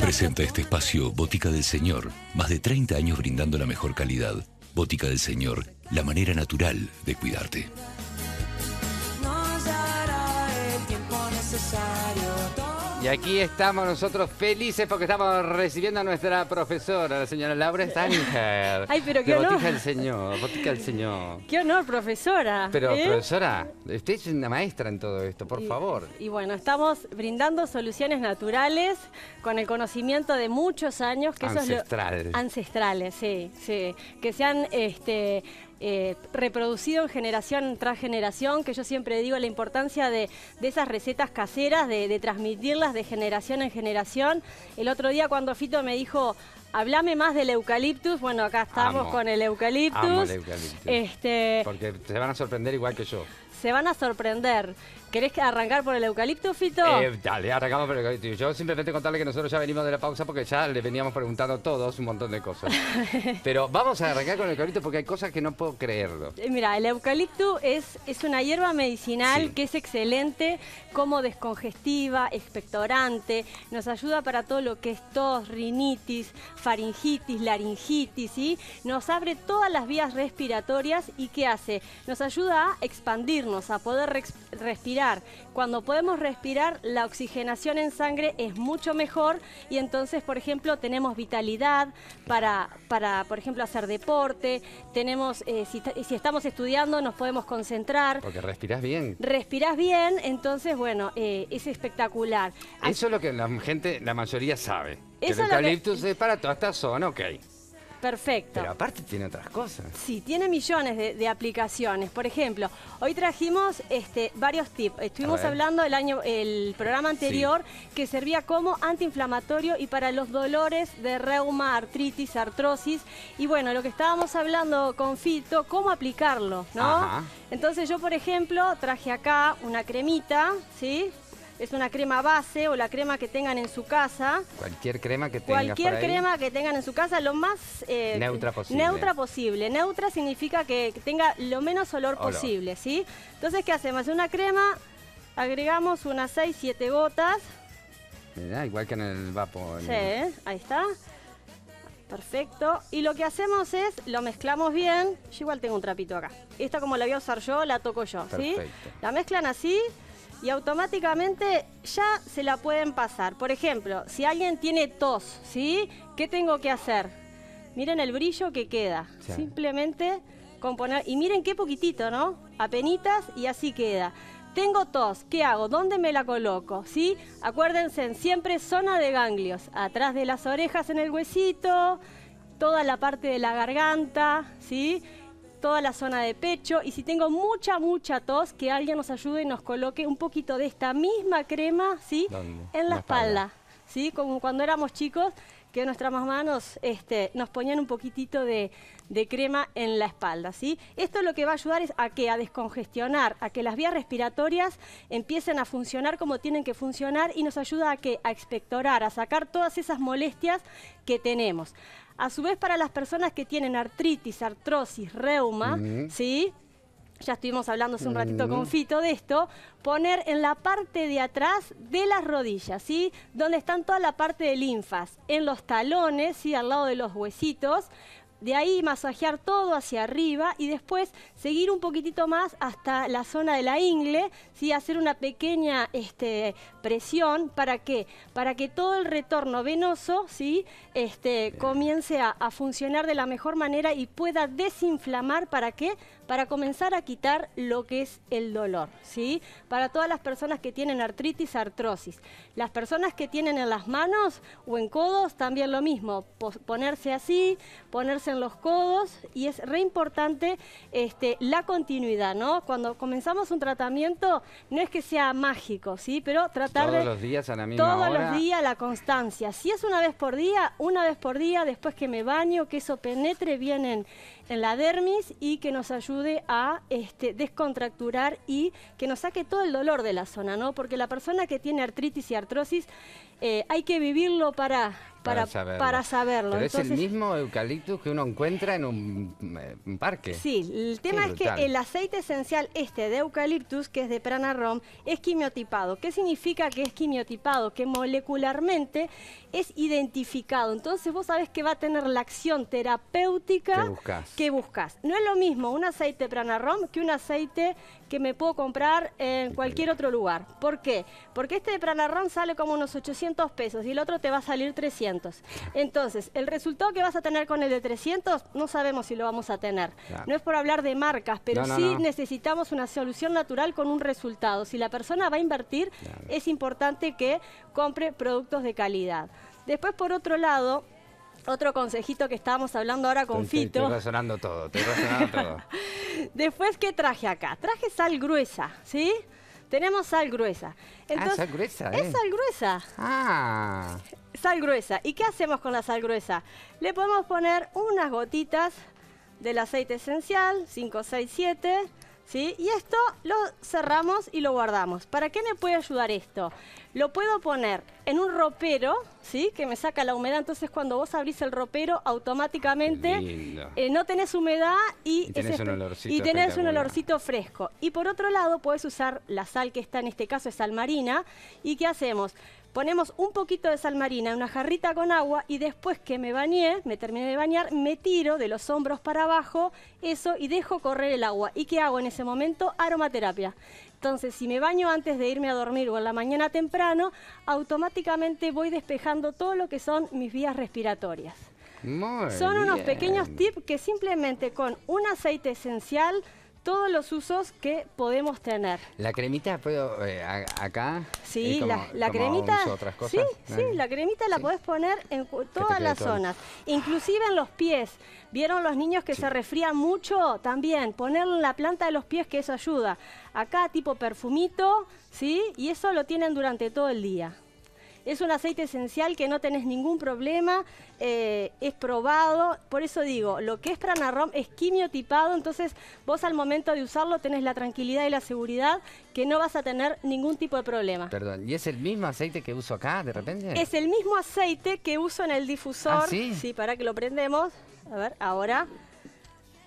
Presenta este espacio Bótica del Señor, más de 30 años brindando la mejor calidad. Bótica del Señor, la manera natural de cuidarte. Y aquí estamos nosotros felices porque estamos recibiendo a nuestra profesora, la señora Laura Stanger. Ay, pero qué honor. al Señor, botija al Señor. Qué honor, profesora. Pero, ¿eh? profesora, usted es una maestra en todo esto, por favor. Y bueno, estamos brindando soluciones naturales con el conocimiento de muchos años. Que son. ancestrales, sí, sí. Que sean... este, eh, reproducido en generación tras generación, que yo siempre digo la importancia de, esas recetas caseras, de, transmitirlas de generación en generación. El otro día cuando Fito me dijo, hablame más del eucaliptus, bueno, acá estamos con el eucaliptus. el eucaliptus. Este... Porque te van a sorprender igual que yo se van a sorprender. ¿Querés arrancar por el eucalipto, Fito? Eh, dale, arrancamos por el eucalipto. Yo simplemente contarle que nosotros ya venimos de la pausa porque ya le veníamos preguntando todos un montón de cosas. Pero vamos a arrancar con el eucalipto porque hay cosas que no puedo creerlo. Eh, mira, el eucalipto es, es una hierba medicinal que es excelente como descongestiva, expectorante, nos ayuda para todo lo que es tos, rinitis, faringitis, laringitis, ¿sí? Nos abre todas las vías respiratorias y ¿qué hace? Nos ayuda a expandirnos a poder respirar. Cuando podemos respirar, la oxigenación en sangre es mucho mejor y entonces, por ejemplo, tenemos vitalidad para, para por ejemplo, hacer deporte, tenemos, eh, si, estamos estudiando, nos podemos concentrar. Porque respirás bien. Respirás bien, entonces, bueno, eh, es espectacular. Eso es lo que la gente, la mayoría sabe. Que el eucaliptus es para toda esta zona, ok. Perfecto. Pero aparte tiene otras cosas. Sí, tiene millones de, aplicaciones. Por ejemplo, hoy trajimos este, varios tips. Estuvimos hablando el, año, el programa anterior que servía como antiinflamatorio y para los dolores de reuma, artritis, artrosis. Y bueno, lo que estábamos hablando con Fito, cómo aplicarlo, ¿no? Entonces yo, por ejemplo, traje acá una cremita, ¿sí? es una crema base o la crema que tengan en su casa. Cualquier crema que tengan Cualquier crema que tengan en su casa, lo más... Eh, neutra posible. Neutra significa que tenga lo menos olor, posible, ¿sí? Entonces, ¿qué hacemos? Una crema, agregamos unas 6-7 gotas. Mirá, igual que en el vapor. Sí, ahí está. Perfecto. Y lo que hacemos es, lo mezclamos bien. Yo igual tengo un trapito acá. Esta como la voy a usar yo, la toco yo, ¿sí? La mezclan así y automáticamente ya se la pueden pasar. Por ejemplo, si alguien tiene tos, ¿sí? ¿Qué tengo que hacer? Miren el brillo que queda. Simplemente componer. Y miren qué poquitito, ¿no? Apenitas y así queda. Tengo tos, ¿qué hago? ¿Dónde me la coloco? ¿Sí? Acuérdense, siempre zona de ganglios. Atrás de las orejas en el huesito, toda la parte de la garganta, ¿sí? toda la zona de pecho y si tengo mucha, mucha tos, que alguien nos ayude y nos coloque un poquito de esta misma crema, ¿sí? En la, espalda. ¿sí? Como cuando éramos chicos, que nuestras manos este, nos ponían un poquitito de, crema en la espalda. ¿sí? Esto lo que va a ayudar es a que a descongestionar, a que las vías respiratorias empiecen a funcionar como tienen que funcionar y nos ayuda a que a expectorar, a sacar todas esas molestias que tenemos. A su vez, para las personas que tienen artritis, artrosis, reuma, ¿sí? ya estuvimos hablando hace un ratito con Fito de esto, poner en la parte de atrás de las rodillas, ¿sí? Donde están toda la parte de linfas, en los talones, ¿sí? Al lado de los huesitos. De ahí masajear todo hacia arriba y después seguir un poquitito más hasta la zona de la ingle, ¿sí? hacer una pequeña este, presión. ¿Para que Para que todo el retorno venoso ¿sí? este, comience a, funcionar de la mejor manera y pueda desinflamar. ¿Para que para comenzar a quitar lo que es el dolor, ¿sí? Para todas las personas que tienen artritis, artrosis. Las personas que tienen en las manos o en codos también lo mismo, ponerse así, ponerse en los codos y es re importante este, la continuidad, ¿no? Cuando comenzamos un tratamiento no es que sea mágico, ¿sí? Pero tratar de... Todos los días a la Todos los días la constancia. Si es una vez por día, una vez por día, después que me baño, que eso penetre vienen. en, en la dermis y que nos ayude a este, descontracturar y que nos saque todo el dolor de la zona, ¿no? Porque la persona que tiene artritis y artrosis eh, hay que vivirlo para para, saberlo. es el mismo eucaliptus que uno encuentra en un, mm, eh, parque. Sí, el tema es que el aceite esencial este de eucaliptus, que es de Pranarom, es quimiotipado. ¿Qué significa que es quimiotipado? Que molecularmente es identificado. Entonces vos sabes que va a tener la acción terapéutica que buscas. No es lo mismo un aceite Pranarom que un aceite que me puedo comprar en cualquier otro lugar. ¿Por qué? Porque este de Pranarrón sale como unos 800 pesos y el otro te va a salir 300. Entonces, el resultado que vas a tener con el de 300 no sabemos si lo vamos a tener. No es por hablar de marcas, pero sí necesitamos una solución natural con un resultado. Si la persona va a invertir, es importante que compre productos de calidad. Después, por otro lado, otro consejito que estábamos hablando ahora con Fito. Te, estoy todo, te todo. Después, ¿qué traje acá? Traje sal gruesa, ¿sí? Tenemos sal gruesa. Ah, sal gruesa, Es eh. sal gruesa. Ah. Sal gruesa. ¿Y qué hacemos con la sal gruesa? Le podemos poner unas gotitas del aceite esencial, 5, 6, 7. Y esto lo cerramos y lo guardamos. ¿Para qué me puede ayudar esto? Lo puedo poner en un ropero, ¿sí? Que me saca la humedad. Entonces, cuando vos abrís el ropero, automáticamente eh, no tenés humedad y, y este, un olorcito, y tenés un olorcito fresco. Y por otro lado, podés usar la sal que está en este caso, es sal marina. ¿Y qué hacemos? Ponemos un poquito de sal marina en una jarrita con agua y después que me bañé, me terminé de bañar, me tiro de los hombros para abajo eso y dejo correr el agua. ¿Y qué hago en ese momento? Aromaterapia. Entonces, si me baño antes de irme a dormir o en la mañana temprano, automáticamente voy despejando todo lo que son mis vías respiratorias. Son unos pequeños tips que simplemente con un aceite esencial todos los usos que podemos tener. ¿La cremita puedo eh, acá? Sí, eh, la, cremita. Sí, sí, la cremita la podés poner en todas las zonas, inclusive en los pies. ¿Vieron los niños que se resfrían mucho? También, poner en la planta de los pies que eso ayuda. Acá tipo perfumito, ¿sí? Y eso lo tienen durante todo el día. Es un aceite esencial que no tenés ningún problema, eh, es probado. Por eso digo, lo que es Pranarom es quimiotipado, entonces vos al momento de usarlo tenés la tranquilidad y la seguridad que no vas a tener ningún tipo de problema. Perdón, ¿y es el mismo aceite que uso acá de repente? Es el mismo aceite que uso en el difusor. Ah, sí? sí, para que lo prendemos. A ver, ahora.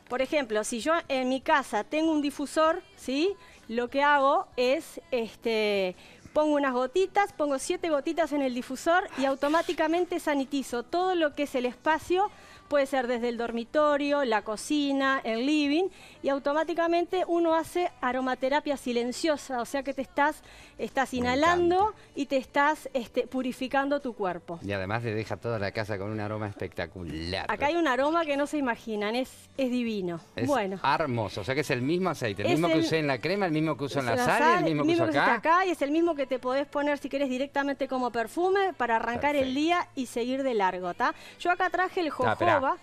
Por ejemplo, si yo en mi casa tengo un difusor, ¿sí? Lo que hago es este pongo unas gotitas, pongo siete gotitas en el difusor y automáticamente sanitizo todo lo que es el espacio puede ser desde el dormitorio, la cocina, el living, y automáticamente uno hace aromaterapia silenciosa, o sea que te estás, estás inhalando y te estás este, purificando tu cuerpo. Y además te deja toda la casa con un aroma espectacular. Acá hay un aroma que no se imaginan, es, es divino. Es hermoso, o sea que es el mismo aceite, el mismo que usé en la crema, el mismo que uso en la, sal, el mismo, que uso acá. Y es el mismo que te podés poner si querés directamente como perfume para arrancar el día y seguir de largo, Yo acá traje el ah, jojoba. Ah,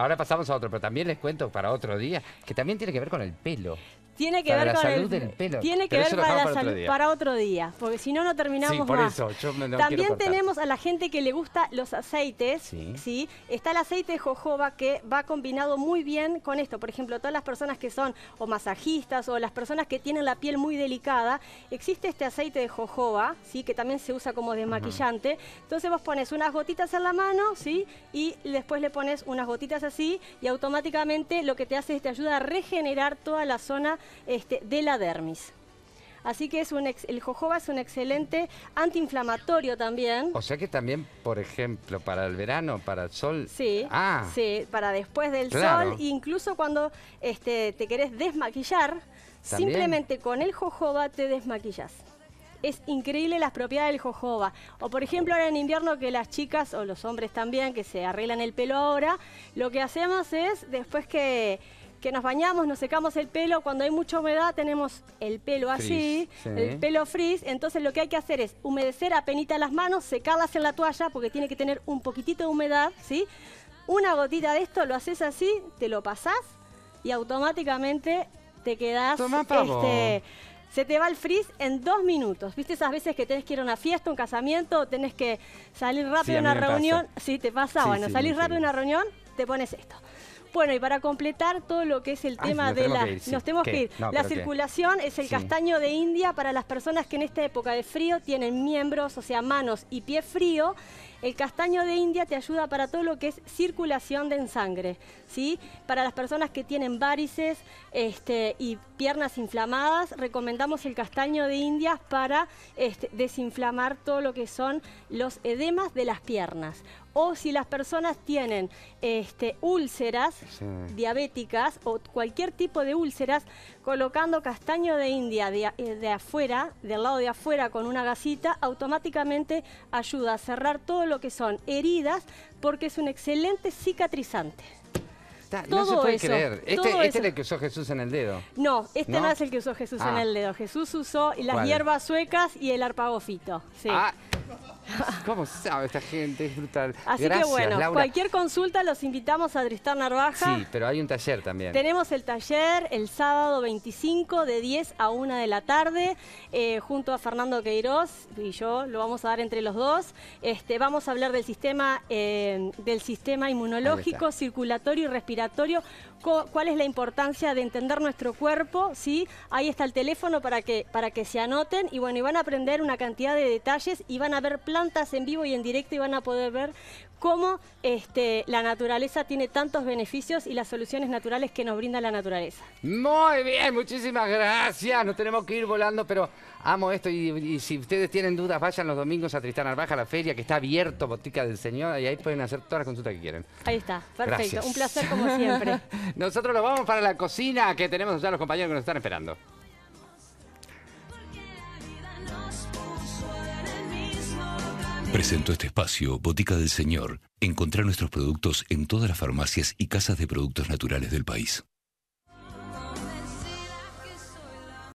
ahora pasamos a otro, pero también les cuento para otro día, que también tiene que ver con el pelo. Tiene que ver ver la salud pelo. Tiene que ver para la salud para otro día, porque si no no terminamos sí, por Eso, También tenemos a la gente que le gusta los aceites, sí. Está el aceite de jojoba que va combinado muy bien con esto. Por ejemplo, todas las personas que son o masajistas o las personas que tienen la piel muy delicada, existe este aceite de jojoba, sí, que también se usa como desmaquillante. Entonces vos pones unas gotitas en la mano, sí, y después le pones unas gotitas así y automáticamente lo que te hace es te ayuda a regenerar toda la zona este, de la dermis. Así que es el jojoba es un excelente antiinflamatorio también. O sea que también, por ejemplo, para el verano, para el sol. Sí. Ah. Sí, para después del sol, incluso cuando este, te querés desmaquillar, simplemente con el jojoba te desmaquillas. Es increíble las propiedades del jojoba. O por ejemplo ahora en invierno que las chicas o los hombres también que se arreglan el pelo ahora, lo que hacemos es después que que nos bañamos, nos secamos el pelo, cuando hay mucha humedad tenemos el pelo así, el pelo frizz, entonces lo que hay que hacer es humedecer apenita las manos, secarlas en la toalla porque tiene que tener un poquitito de humedad, ¿sí? Una gotita de esto lo haces así, te lo pasás y automáticamente te quedás este, se te va el frizz en dos minutos. ¿Viste esas veces que tenés que ir a una fiesta, un casamiento, tenés que salir rápido a una reunión? Sí, te pasa, bueno, salir rápido a una reunión, te pones esto. Bueno, y para completar todo lo que es el tema de la... tenemos la circulación es el castaño de India para las personas que en esta época de frío tienen miembros, o sea, manos y pie frío. El castaño de India te ayuda para todo lo que es circulación de sangre, ¿sí? Para las personas que tienen varices este, y piernas inflamadas, recomendamos el castaño de India para este, desinflamar todo lo que son los edemas de las piernas o si las personas tienen este, úlceras diabéticas o cualquier tipo de úlceras, colocando castaño de India eh, de, afuera, del lado de afuera con una gasita, automáticamente ayuda a cerrar todo lo que son heridas porque es un excelente cicatrizante. todo se puede eso, creer. Este, este es el que usó Jesús en el dedo. No, este no, es el que usó Jesús en ah. el dedo. Jesús usó las hierbas suecas y el arpagofito. Ah. ¿Cómo sabe esta gente? Es brutal. Así que bueno, cualquier consulta los invitamos a Tristán Narvaja. Sí, pero hay un taller también. Tenemos el taller el sábado 25 de 10 a 1 de la tarde, eh, junto a Fernando Queiroz y yo, lo vamos a dar entre los dos. Este, vamos a hablar del sistema, eh, del sistema inmunológico, circulatorio y respiratorio cuál es la importancia de entender nuestro cuerpo, ¿sí? Ahí está el teléfono para que, para que se anoten y bueno, y van a aprender una cantidad de detalles y van a ver plantas en vivo y en directo y van a poder ver cómo este, la naturaleza tiene tantos beneficios y las soluciones naturales que nos brinda la naturaleza. Muy bien, muchísimas gracias. Nos tenemos que ir volando, pero amo esto. Y, si ustedes tienen dudas, vayan los domingos a Tristán Arbaja, la feria, que está abierto, Botica del Señor, y ahí pueden hacer todas las consultas que quieren. Ahí está, perfecto. Un placer como siempre. Nosotros nos vamos para la cocina que tenemos ya los compañeros que nos están esperando. Presento este espacio, Botica del Señor. Encontrar nuestros productos en todas las farmacias y casas de productos naturales del país.